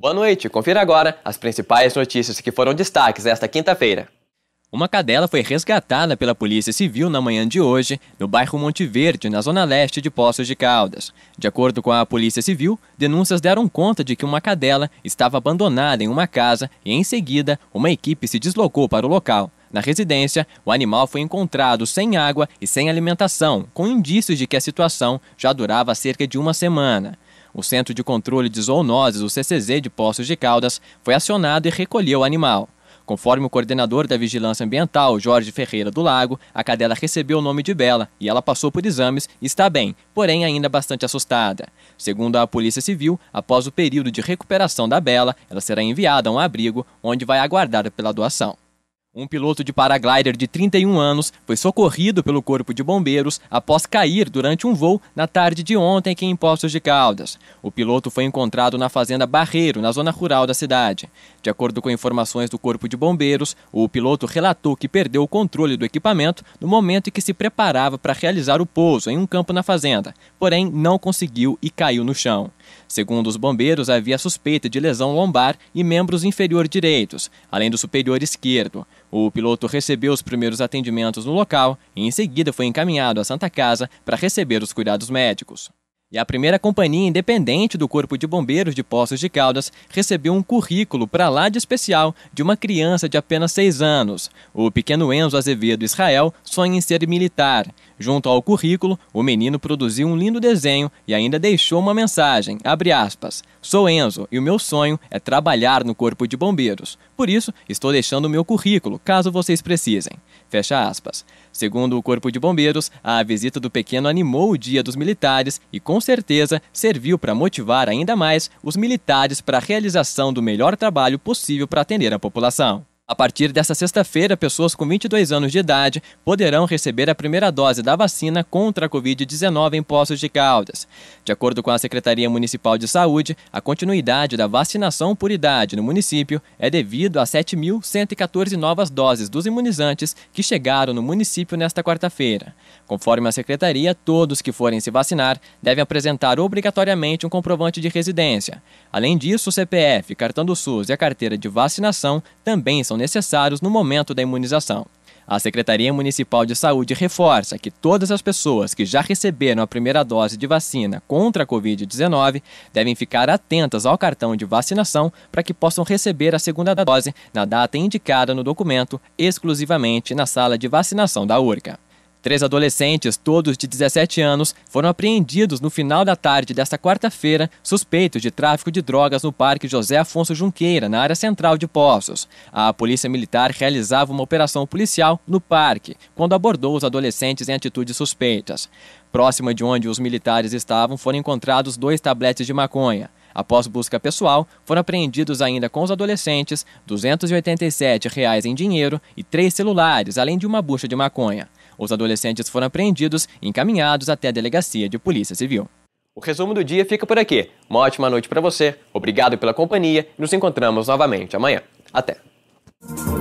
Boa noite, confira agora as principais notícias que foram destaques esta quinta-feira. Uma cadela foi resgatada pela Polícia Civil na manhã de hoje, no bairro Monte Verde, na zona leste de Poços de Caldas. De acordo com a Polícia Civil, denúncias deram conta de que uma cadela estava abandonada em uma casa e, em seguida, uma equipe se deslocou para o local. Na residência, o animal foi encontrado sem água e sem alimentação, com indícios de que a situação já durava cerca de uma semana. O Centro de Controle de Zoonoses, o CCZ de Poços de Caldas, foi acionado e recolheu o animal. Conforme o coordenador da Vigilância Ambiental, Jorge Ferreira do Lago, a cadela recebeu o nome de Bela e ela passou por exames e está bem, porém ainda bastante assustada. Segundo a Polícia Civil, após o período de recuperação da Bela, ela será enviada a um abrigo onde vai aguardar pela doação. Um piloto de paraglider de 31 anos foi socorrido pelo Corpo de Bombeiros após cair durante um voo na tarde de ontem aqui em Poços de Caldas. O piloto foi encontrado na fazenda Barreiro, na zona rural da cidade. De acordo com informações do Corpo de Bombeiros, o piloto relatou que perdeu o controle do equipamento no momento em que se preparava para realizar o pouso em um campo na fazenda, porém não conseguiu e caiu no chão. Segundo os bombeiros, havia suspeita de lesão lombar e membros inferior direitos, além do superior esquerdo. O piloto recebeu os primeiros atendimentos no local e, em seguida, foi encaminhado à Santa Casa para receber os cuidados médicos. E a primeira companhia independente do Corpo de Bombeiros de Poços de Caldas recebeu um currículo para lá de especial de uma criança de apenas seis anos. O pequeno Enzo Azevedo Israel sonha em ser militar. Junto ao currículo, o menino produziu um lindo desenho e ainda deixou uma mensagem, aspas, Sou Enzo e o meu sonho é trabalhar no Corpo de Bombeiros. Por isso, estou deixando o meu currículo, caso vocês precisem. Fecha aspas. Segundo o Corpo de Bombeiros, a visita do pequeno animou o dia dos militares e com certeza serviu para motivar ainda mais os militares para a realização do melhor trabalho possível para atender a população. A partir desta sexta-feira, pessoas com 22 anos de idade poderão receber a primeira dose da vacina contra a Covid-19 em Poços de Caldas. De acordo com a Secretaria Municipal de Saúde, a continuidade da vacinação por idade no município é devido a 7.114 novas doses dos imunizantes que chegaram no município nesta quarta-feira. Conforme a Secretaria, todos que forem se vacinar devem apresentar obrigatoriamente um comprovante de residência. Além disso, o CPF, cartão do SUS e a carteira de vacinação também são necessários no momento da imunização. A Secretaria Municipal de Saúde reforça que todas as pessoas que já receberam a primeira dose de vacina contra a Covid-19 devem ficar atentas ao cartão de vacinação para que possam receber a segunda dose na data indicada no documento, exclusivamente na sala de vacinação da URCA. Três adolescentes, todos de 17 anos, foram apreendidos no final da tarde desta quarta-feira, suspeitos de tráfico de drogas no Parque José Afonso Junqueira, na área central de Poços. A Polícia Militar realizava uma operação policial no parque, quando abordou os adolescentes em atitudes suspeitas. Próxima de onde os militares estavam, foram encontrados dois tabletes de maconha. Após busca pessoal, foram apreendidos ainda com os adolescentes R$ 287 reais em dinheiro e três celulares, além de uma bucha de maconha. Os adolescentes foram apreendidos e encaminhados até a delegacia de Polícia Civil. O resumo do dia fica por aqui. Uma ótima noite para você. Obrigado pela companhia e nos encontramos novamente amanhã. Até.